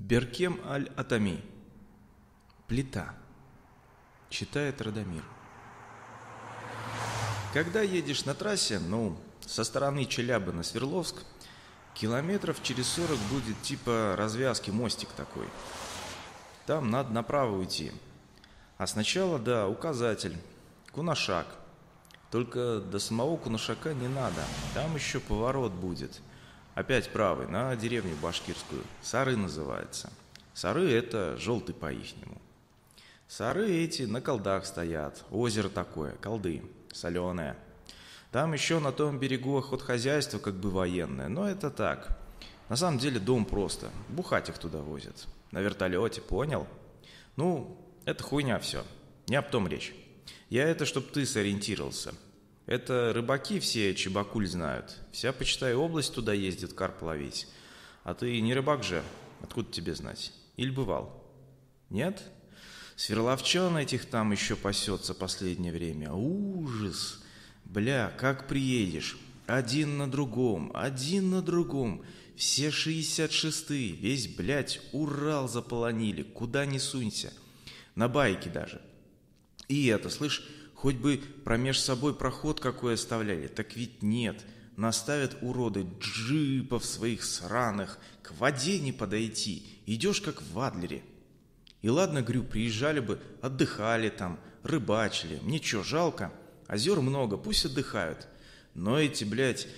Беркем аль-Атами. Плита. Читает Радомир. Когда едешь на трассе, ну, со стороны Челябы на Свердловск, километров через 40 будет типа развязки мостик такой. Там надо направо уйти. А сначала, да, указатель, кунашак. Только до самого кунашака не надо, там еще поворот будет – Опять правый, на деревню башкирскую. Сары называется. Сары – это желтый по-ихнему. Сары эти на колдах стоят. Озеро такое, колды, соленое. Там еще на том берегу ход охотхозяйство как бы военное, но это так. На самом деле дом просто. Бухать их туда возят. На вертолете, понял? Ну, это хуйня все. Не об том речь. Я это, чтобы ты сориентировался. Это рыбаки все Чебакуль знают. Вся, почитай, область туда ездит карп ловить. А ты не рыбак же, откуда тебе знать? Или бывал? Нет? Сверловчан этих там еще пасется последнее время. Ужас! Бля, как приедешь? Один на другом, один на другом. Все шестьдесят шестые, весь, блядь, Урал заполонили. Куда не сунься. На байке даже. И это, слышь, Хоть бы промеж собой проход какой оставляли, так ведь нет. Наставят уроды джипов своих сраных, к воде не подойти, идешь как в Адлере. И ладно, Грю, приезжали бы, отдыхали там, рыбачили, мне чё, жалко? Озер много, пусть отдыхают. Но эти, блядь,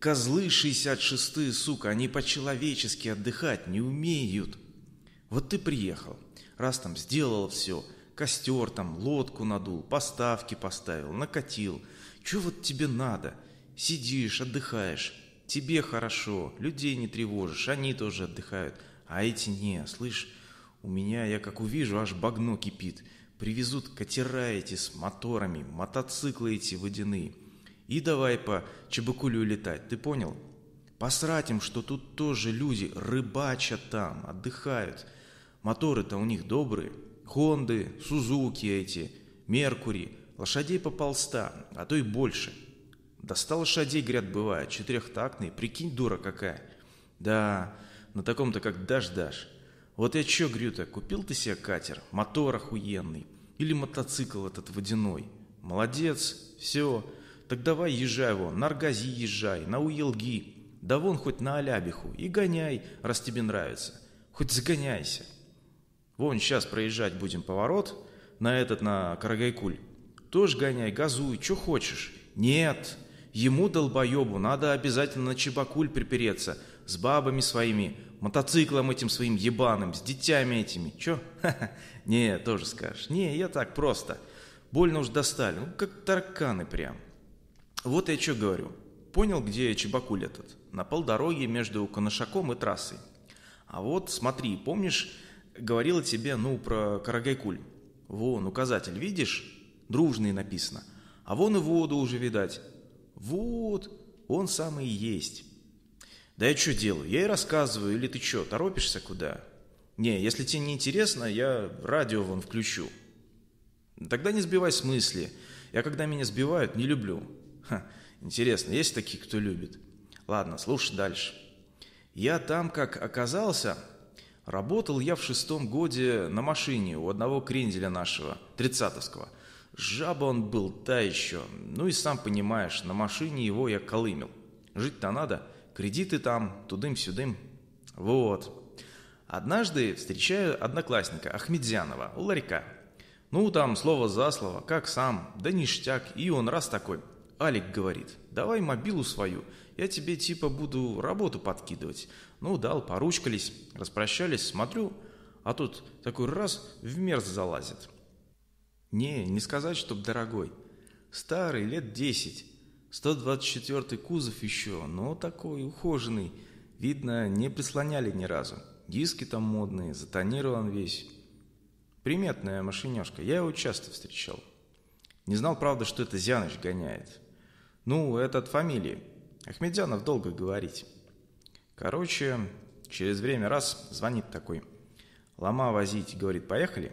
козлы 66-е, сука, они по-человечески отдыхать не умеют. Вот ты приехал, раз там сделал все, Костер там, лодку надул, поставки поставил, накатил. Чего вот тебе надо? Сидишь, отдыхаешь. Тебе хорошо, людей не тревожишь, они тоже отдыхают. А эти не, слышь, у меня, я как увижу, аж багно кипит. Привезут катера эти с моторами, мотоциклы эти водяные. И давай по Чебыкулю летать, ты понял? Посрать им, что тут тоже люди рыбачат там, отдыхают. Моторы-то у них добрые. Хонды, Сузуки эти, Меркури, лошадей по полста, а то и больше. Да ста лошадей, гряд бывает, четырехтактные, прикинь, дура какая. Да, на таком-то как дашь-дашь. Вот я чё, Грюта, купил ты себе катер, мотор охуенный, или мотоцикл этот водяной. Молодец, все, так давай езжай его, на Аргази езжай, на Уелги, да вон хоть на Алябиху и гоняй, раз тебе нравится, хоть загоняйся. Вон сейчас проезжать будем поворот на этот, на Карагайкуль. Тоже гоняй, газуй, что хочешь. Нет, ему, долбоебу, надо обязательно на Чебакуль припереться. С бабами своими, мотоциклом этим своим ебаным, с детьми этими. Че? ха Не, тоже скажешь. Не, я так просто. Больно уж достали. Ну, как тараканы прям. Вот я что говорю. Понял, где Чебакуль этот? На полдороге между Коношаком и трассой. А вот, смотри, помнишь, говорила тебе, ну, про Карагайкуль. Вон указатель, видишь? Дружный написано. А вон и воду уже видать. Вот, он самый и есть. Да я что делаю? Я и рассказываю, или ты что, торопишься куда? Не, если тебе не интересно, я радио вон включу. Тогда не сбивай с мысли. Я когда меня сбивают, не люблю. Ха, интересно, есть такие, кто любит? Ладно, слушай дальше. Я там как оказался, Работал я в шестом годе на машине у одного кренделя нашего, тридцатовского. Жаба он был, та еще. Ну и сам понимаешь, на машине его я колымил. Жить-то надо, кредиты там, тудым-сюдым. Вот. Однажды встречаю одноклассника Ахмедзянова у ларька. Ну, там слово за слово, как сам, да ништяк. И он раз такой, Алик говорит, давай мобилу свою, я тебе типа буду работу подкидывать. Ну, дал, поручкались, распрощались, смотрю, а тут такой раз в мерз залазит. Не, не сказать, чтоб дорогой. Старый, лет десять. 124 кузов еще, но такой ухоженный. Видно, не прислоняли ни разу. Диски там модные, затонирован весь. Приметная машинешка, я его часто встречал. Не знал, правда, что это Зяныч гоняет. Ну, это от фамилии. Ахмедянов долго говорить. Короче, через время раз звонит такой. Лома возить, говорит, поехали?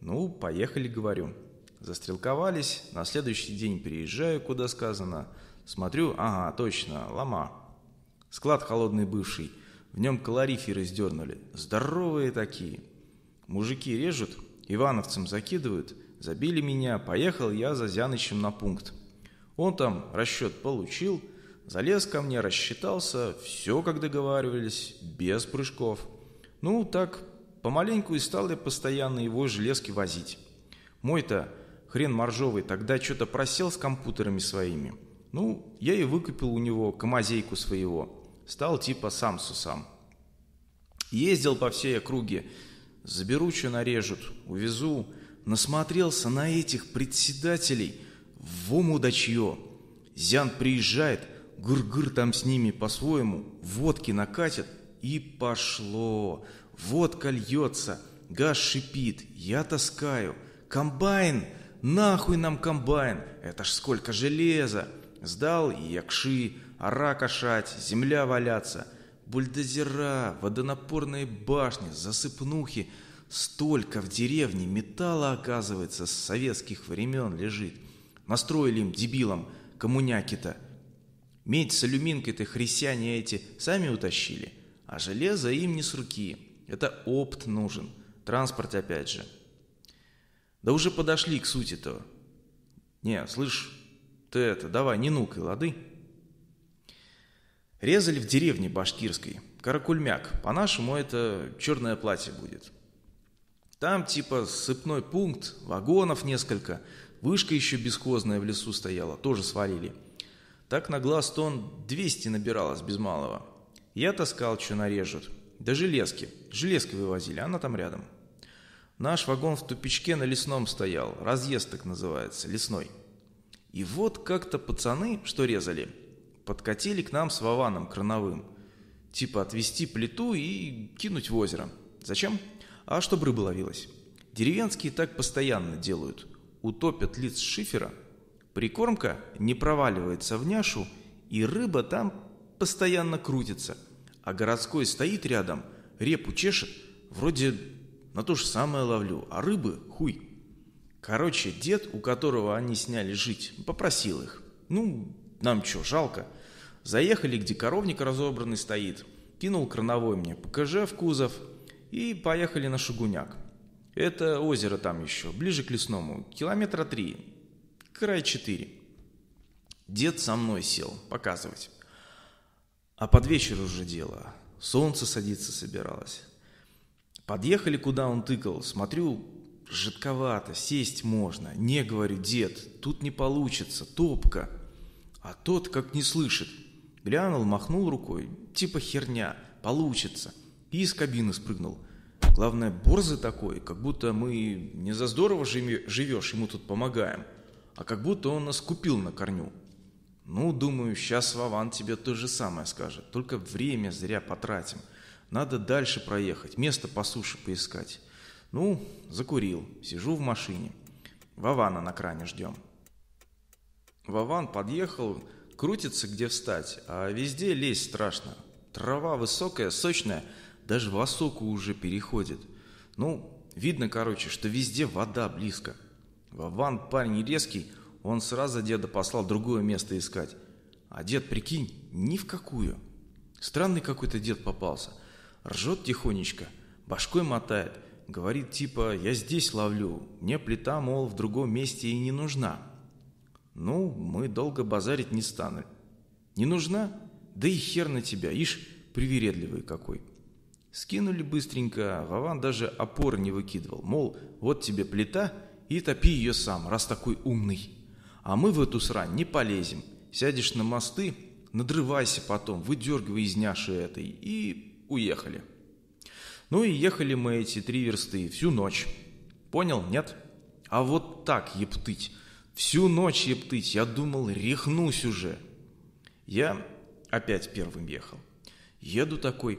Ну, поехали, говорю. Застрелковались, на следующий день приезжаю куда сказано. Смотрю, ага, точно, лома. Склад холодный бывший, в нем калориферы сдернули. Здоровые такие. Мужики режут, ивановцам закидывают, забили меня, поехал я за Зянычем на пункт. Он там расчет получил – Залез ко мне, рассчитался, все, как договаривались, без прыжков. Ну, так помаленьку и стал я постоянно его железки возить. Мой-то хрен моржовый тогда что-то просел с компьютерами своими. Ну, я и выкупил у него камазейку своего. Стал типа сам сусам. Ездил по всей округе. Заберу, что нарежут, увезу. Насмотрелся на этих председателей. В умудачье. Зян приезжает – гыр-гыр там с ними по-своему, водки накатят, и пошло. Водка льется, газ шипит, я таскаю. Комбайн! Нахуй нам комбайн! Это ж сколько железа! Сдал якши, ора кошать, земля валяться. Бульдозера, водонапорные башни, засыпнухи. Столько в деревне металла, оказывается, с советских времен лежит. Настроили им, дебилам, коммуняки-то. Медь с алюминкой-то христиане эти сами утащили, а железо им не с руки. Это опт нужен, транспорт опять же. Да уже подошли к сути-то. Не, слышь, ты это, давай, не нукай, лады? Резали в деревне башкирской, каракульмяк, по-нашему это черное платье будет. Там типа сыпной пункт, вагонов несколько, вышка еще бесхозная в лесу стояла, тоже свалили – так на глаз тон 200 набиралось без малого. Я таскал, что нарежут. До железки. Железки вывозили, она там рядом. Наш вагон в тупичке на лесном стоял. Разъезд так называется, лесной. И вот как-то пацаны, что резали, подкатили к нам с Вованом крановым. Типа отвести плиту и кинуть в озеро. Зачем? А чтобы рыба ловилась. Деревенские так постоянно делают. Утопят лиц шифера – Прикормка не проваливается в няшу, и рыба там постоянно крутится. А городской стоит рядом, репу чешет, вроде на то же самое ловлю, а рыбы хуй. Короче, дед, у которого они сняли жить, попросил их. Ну, нам чё, жалко. Заехали, где коровник разобранный стоит. Кинул крановой мне покажи в кузов и поехали на Шугуняк. Это озеро там еще, ближе к лесному, километра три, край 4. Дед со мной сел, показывать. А под вечер уже дело. Солнце садиться собиралось. Подъехали, куда он тыкал. Смотрю, жидковато, сесть можно. Не, говорю, дед, тут не получится, топка. А тот как не слышит. Глянул, махнул рукой. Типа херня, получится. И из кабины спрыгнул. Главное, борзы такой, как будто мы не за здорово живешь, ему тут помогаем а как будто он нас купил на корню. Ну, думаю, сейчас Вован тебе то же самое скажет, только время зря потратим. Надо дальше проехать, место по суше поискать. Ну, закурил, сижу в машине. Вована на кране ждем. Вован подъехал, крутится где встать, а везде лезть страшно. Трава высокая, сочная, даже в осоку уже переходит. Ну, видно, короче, что везде вода близко. Вован парень резкий, он сразу деда послал другое место искать. А дед, прикинь, ни в какую. Странный какой-то дед попался. Ржет тихонечко, башкой мотает. Говорит типа «я здесь ловлю, мне плита, мол, в другом месте и не нужна». Ну, мы долго базарить не станем. Не нужна? Да и хер на тебя, ишь, привередливый какой. Скинули быстренько, а Вован даже опор не выкидывал, мол, вот тебе плита – и топи ее сам, раз такой умный. А мы в эту срань не полезем. Сядешь на мосты, надрывайся потом, выдергивай из няши этой, и уехали. Ну и ехали мы эти три версты всю ночь. Понял, нет? А вот так ептыть. Всю ночь ептыть, я думал, рехнусь уже. Я опять первым ехал. Еду такой,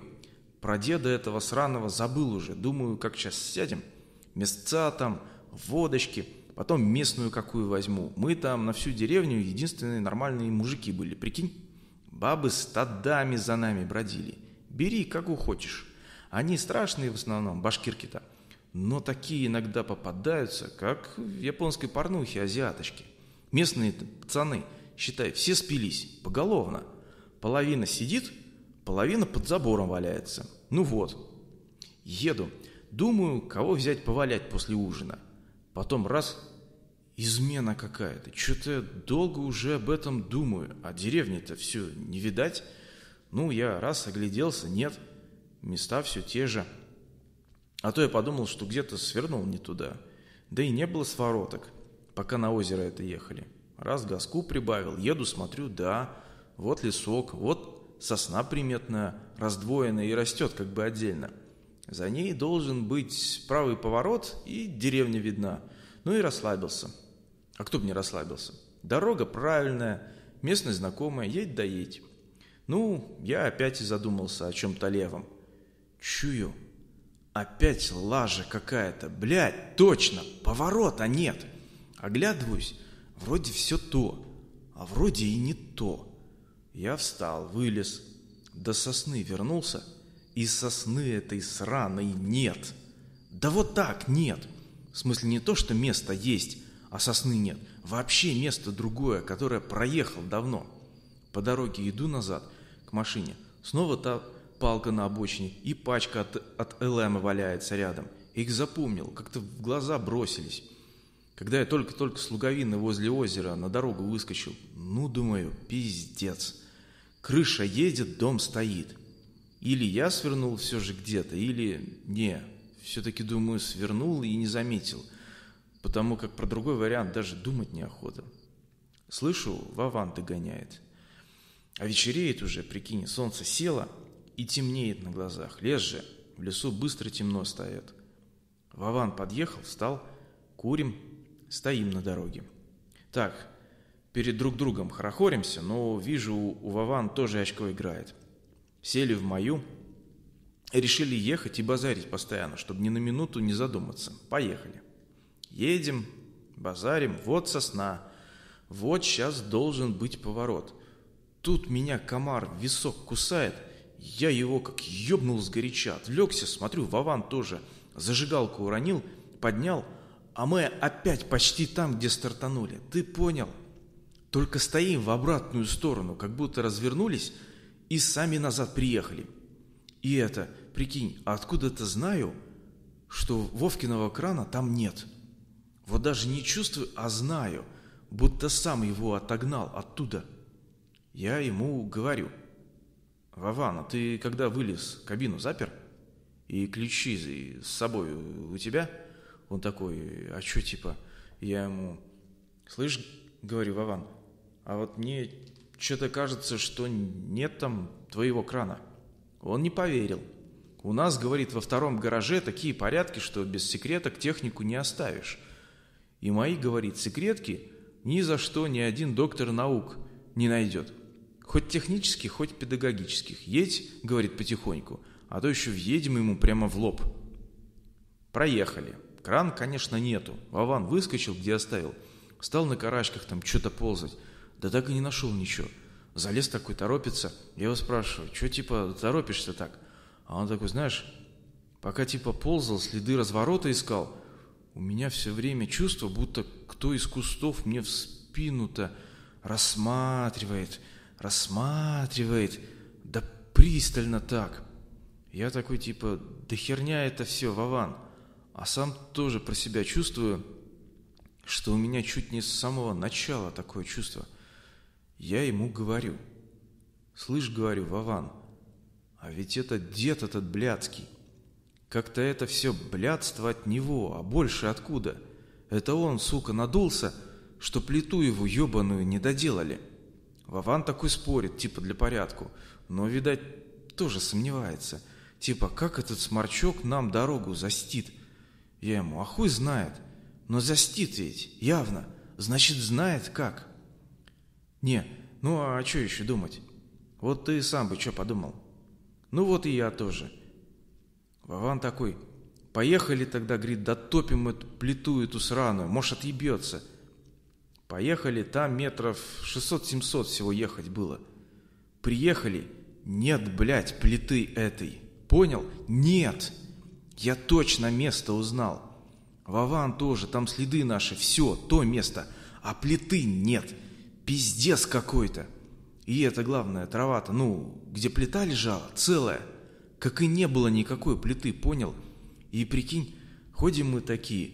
про деда этого сраного забыл уже, думаю, как сейчас сядем, места там, водочки, потом местную какую возьму. Мы там на всю деревню единственные нормальные мужики были, прикинь? Бабы стадами за нами бродили. Бери, как хочешь. Они страшные в основном, башкирки-то. Но такие иногда попадаются, как в японской порнухе азиаточки. Местные пацаны, считай, все спились, поголовно. Половина сидит, половина под забором валяется. Ну вот. Еду. Думаю, кого взять повалять после ужина. Потом раз измена какая-то. Что-то я долго уже об этом думаю, а деревни-то все не видать. Ну, я раз огляделся, нет, места все те же. А то я подумал, что где-то свернул не туда. Да и не было свороток, пока на озеро это ехали. Раз газку прибавил, еду, смотрю, да, вот лесок, вот сосна приметная, раздвоенная и растет как бы отдельно – за ней должен быть правый поворот, и деревня видна. Ну и расслабился. А кто бы не расслабился? Дорога правильная, местность знакомая, едь да едь. Ну, я опять и задумался о чем-то левом. Чую, опять лажа какая-то. Блядь, точно, поворота нет. Оглядываюсь, вроде все то, а вроде и не то. Я встал, вылез, до сосны вернулся – и сосны этой сраной нет. Да вот так нет. В смысле не то, что место есть, а сосны нет. Вообще место другое, которое проехал давно. По дороге иду назад к машине. Снова та палка на обочине и пачка от, от ЛМ валяется рядом. Их запомнил, как-то в глаза бросились. Когда я только-только с луговины возле озера на дорогу выскочил, ну, думаю, пиздец. Крыша едет, дом стоит. Или я свернул все же где-то, или не, все-таки, думаю, свернул и не заметил, потому как про другой вариант даже думать неохота. Слышу, Вован догоняет. А вечереет уже, прикинь, солнце село и темнеет на глазах. Лес же, в лесу быстро темно стоит. Вован подъехал, встал, курим, стоим на дороге. Так, перед друг другом хорохоримся, но вижу, у Вован тоже очко играет – сели в мою, решили ехать и базарить постоянно, чтобы ни на минуту не задуматься. Поехали. Едем, базарим, вот сосна, вот сейчас должен быть поворот. Тут меня комар в висок кусает, я его как ёбнул сгоряча, отвлекся, смотрю, Вован тоже зажигалку уронил, поднял, а мы опять почти там, где стартанули. Ты понял? Только стоим в обратную сторону, как будто развернулись – и сами назад приехали. И это, прикинь, а откуда-то знаю, что Вовкиного крана там нет. Вот даже не чувствую, а знаю, будто сам его отогнал оттуда. Я ему говорю, «Вован, а ты когда вылез, кабину запер? И ключи с собой у тебя?» Он такой, «А что типа?» Я ему, «Слышь, — говорю, Вован, — а вот мне что-то кажется, что нет там твоего крана». Он не поверил. «У нас, — говорит, — во втором гараже такие порядки, что без секреток технику не оставишь. И мои, — говорит, — секретки ни за что ни один доктор наук не найдет. Хоть технических, хоть педагогических. Едь, — говорит потихоньку, — а то еще въедем ему прямо в лоб». Проехали. Кран, конечно, нету. Вован выскочил, где оставил. Стал на карачках там что-то ползать. Да так и не нашел ничего. Залез такой, торопится. Я его спрашиваю, что типа торопишься так? А он такой, знаешь, пока типа ползал, следы разворота искал, у меня все время чувство, будто кто из кустов мне в спину-то рассматривает, рассматривает, да пристально так. Я такой типа, да херня это все, Вован. А сам тоже про себя чувствую, что у меня чуть не с самого начала такое чувство – я ему говорю. Слышь, говорю, Вован, а ведь это дед этот блядский. Как-то это все блядство от него, а больше откуда? Это он, сука, надулся, что плиту его ебаную не доделали. Вован такой спорит, типа для порядку, но, видать, тоже сомневается. Типа, как этот сморчок нам дорогу застит? Я ему, а хуй знает, но застит ведь, явно, значит, знает как». «Не, ну а что еще думать? Вот ты сам бы что подумал?» «Ну вот и я тоже». Вован такой, «Поехали тогда, говорит, дотопим эту плиту эту сраную, может отъебется». Поехали, там метров 600-700 всего ехать было. Приехали, нет, блядь, плиты этой. Понял? Нет. Я точно место узнал. Вован тоже, там следы наши, все, то место. А плиты нет. Нет. Пиздец какой-то. И это главное, трава-то, ну, где плита лежала, целая. Как и не было никакой плиты, понял? И прикинь, ходим мы такие,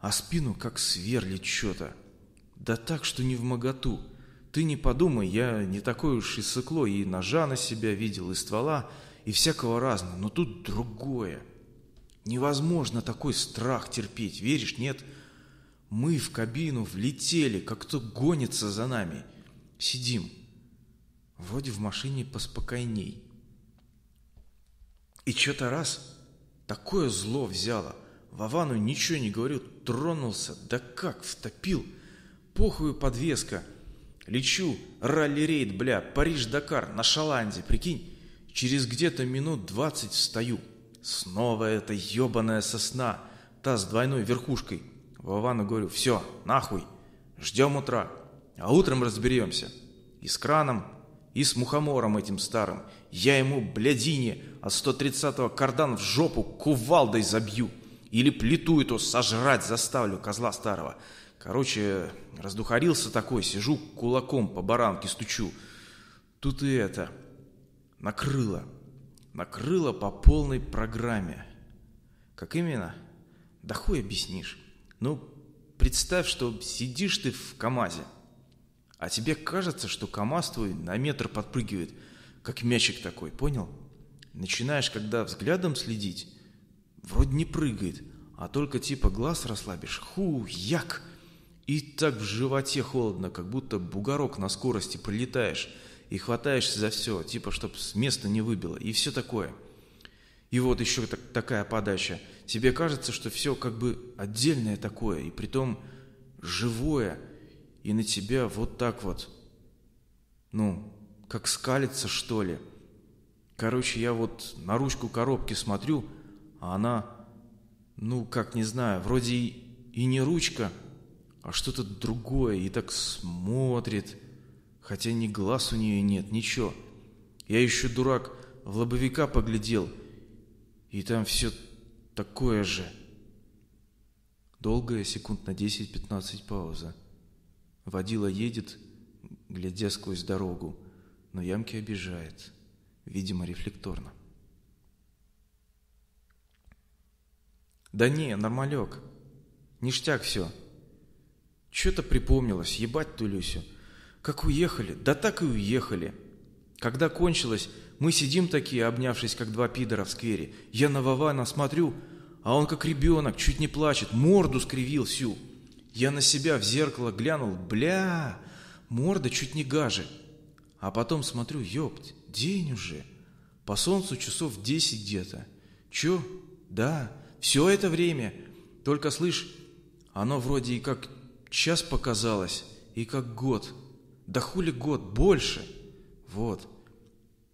а спину как сверли что-то. Да так, что не в моготу. Ты не подумай, я не такое уж и сыкло, и ножа на себя видел, и ствола, и всякого разного, но тут другое. Невозможно такой страх терпеть, веришь, нет? Нет. Мы в кабину влетели, как кто гонится за нами. Сидим. Вроде в машине поспокойней. И что-то раз такое зло взяло. Вовану ничего не говорю, тронулся. Да как, втопил. Похую подвеска. Лечу, ралли-рейд, бля, Париж-Дакар, на Шаланде, прикинь. Через где-то минут двадцать встаю. Снова эта ебаная сосна, та с двойной верхушкой. Вовану говорю, все, нахуй, ждем утра, а утром разберемся. И с краном, и с мухомором этим старым. Я ему, блядине, от 130-го кардан в жопу кувалдой забью. Или плиту эту сожрать заставлю, козла старого. Короче, раздухарился такой, сижу кулаком по баранке стучу. Тут и это, накрыло. Накрыло по полной программе. Как именно? Да хуй объяснишь. Ну, представь, что сидишь ты в КАМАЗе, а тебе кажется, что КАМАЗ твой на метр подпрыгивает, как мячик такой, понял? Начинаешь, когда взглядом следить, вроде не прыгает, а только типа глаз расслабишь, ху, як, и так в животе холодно, как будто бугорок на скорости прилетаешь и хватаешься за все, типа, чтоб с места не выбило, и все такое – и вот еще так, такая подача. Тебе кажется, что все как бы отдельное такое, и притом живое, и на тебя вот так вот, ну, как скалится, что ли. Короче, я вот на ручку коробки смотрю, а она, ну, как не знаю, вроде и, и не ручка, а что-то другое, и так смотрит, хотя ни глаз у нее нет, ничего. Я еще, дурак, в лобовика поглядел — и там все такое же. Долгая, секунд на 10-15 пауза. Водила едет, глядя сквозь дорогу, но ямки обижает, видимо, рефлекторно. Да не, нормалек. Ништяк все. Че-то припомнилось, ебать ту Люсю. Как уехали, да так и уехали. Когда кончилось, мы сидим такие, обнявшись, как два пидора в сквере. Я на Вована смотрю, а он как ребенок, чуть не плачет, морду скривил всю. Я на себя в зеркало глянул, бля, морда чуть не гаже. А потом смотрю, ёпть, день уже. По солнцу часов десять где-то. Чё? Да, все это время. Только слышь, оно вроде и как час показалось, и как год. Да хули год, больше. Вот.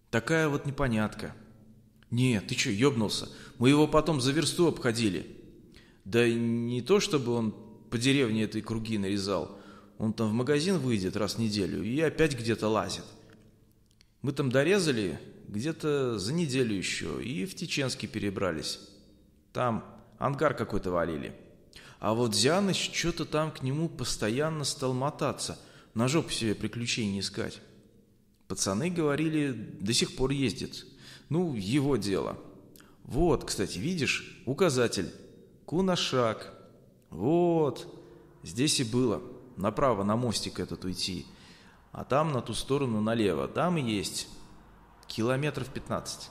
Такая вот непонятка. Не, ты чё, ёбнулся? Мы его потом за версту обходили. Да не то, чтобы он по деревне этой круги нарезал. Он там в магазин выйдет раз в неделю и опять где-то лазит. Мы там дорезали где-то за неделю еще и в Теченский перебрались. Там ангар какой-то валили. А вот Зяныч что-то там к нему постоянно стал мотаться, на жопу себе приключений искать. Пацаны говорили, до сих пор ездит. Ну, его дело. Вот, кстати, видишь, указатель. Кунашак. Вот. Здесь и было. Направо на мостик этот уйти. А там на ту сторону налево. Там и есть. Километров 15.